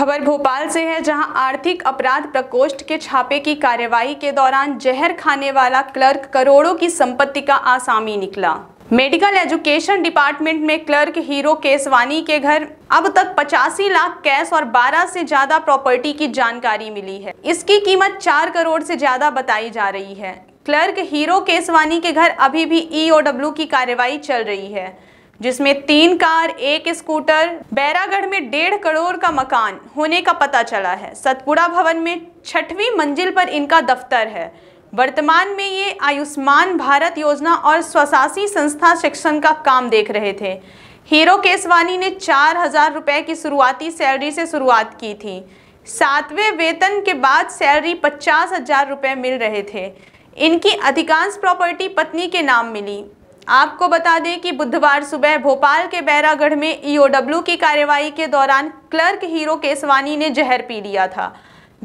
खबर भोपाल से है जहां आर्थिक अपराध प्रकोष्ठ के छापे की कार्यवाही के दौरान जहर खाने वाला क्लर्क करोड़ों की संपत्ति का आसामी निकला मेडिकल एजुकेशन डिपार्टमेंट में क्लर्क हीरो केसवानी के घर अब तक पचासी लाख कैश और 12 से ज्यादा प्रॉपर्टी की जानकारी मिली है इसकी कीमत 4 करोड़ से ज्यादा बताई जा रही है क्लर्क हीरो केसवानी के घर अभी भी ईओडब्ल्यू e की कार्यवाही चल रही है जिसमें तीन कार एक स्कूटर बैरागढ़ में डेढ़ करोड़ का मकान होने का पता चला है सतपुड़ा भवन में छठवीं मंजिल पर इनका दफ्तर है वर्तमान में ये आयुष्मान भारत योजना और स्वशासी संस्था शिक्षण का काम देख रहे थे हीरो केसवानी ने चार हजार रुपये की शुरुआती सैलरी से शुरुआत की थी सातवें वेतन के बाद सैलरी पचास हजार रुपये मिल रहे थे इनकी अधिकांश प्रॉपर्टी पत्नी के नाम मिली आपको बता दें कि बुधवार सुबह भोपाल के बैरागढ़ में ईओडब्ल्यू e की कार्रवाई के दौरान क्लर्क हीरो केसवानी ने जहर पी लिया था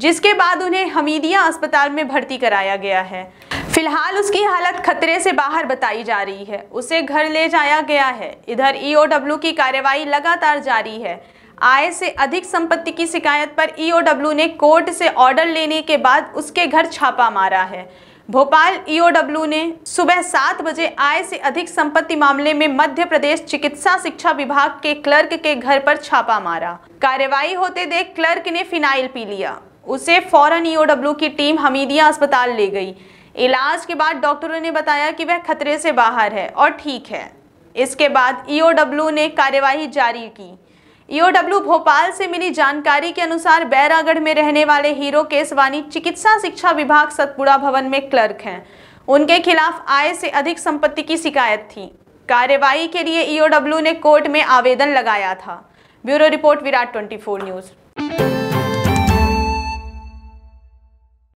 जिसके बाद उन्हें हमीदिया अस्पताल में भर्ती कराया गया है फिलहाल उसकी हालत खतरे से बाहर बताई जा रही है उसे घर ले जाया गया है इधर ईओडब्ल्यू e की कार्रवाई लगातार जारी है आय से अधिक संपत्ति की शिकायत पर ईओडब्ल्यू e ने कोर्ट से ऑर्डर लेने के बाद उसके घर छापा मारा है भोपाल ईओडब्ल्यू e ने सुबह सात बजे आय से अधिक संपत्ति मामले में मध्य प्रदेश चिकित्सा शिक्षा विभाग के क्लर्क के घर पर छापा मारा कार्यवाही होते देख क्लर्क ने फिनाइल पी लिया उसे फौरन ईओडब्ल्यू e की टीम हमीदिया अस्पताल ले गई इलाज के बाद डॉक्टरों ने बताया कि वह खतरे से बाहर है और ठीक है इसके बाद ईओडब्ल्यू e ने कार्यवाही जारी की ईओडब्ल्यू भोपाल से मिली जानकारी के अनुसार बैरागढ़ में रहने वाले हीरो केसवानी चिकित्सा शिक्षा विभाग सतपुड़ा भवन में क्लर्क हैं उनके खिलाफ आय से अधिक संपत्ति की शिकायत थी कार्यवाही के लिए ईओडब्ल्यू ने कोर्ट में आवेदन लगाया था ब्यूरो रिपोर्ट विराट 24 न्यूज़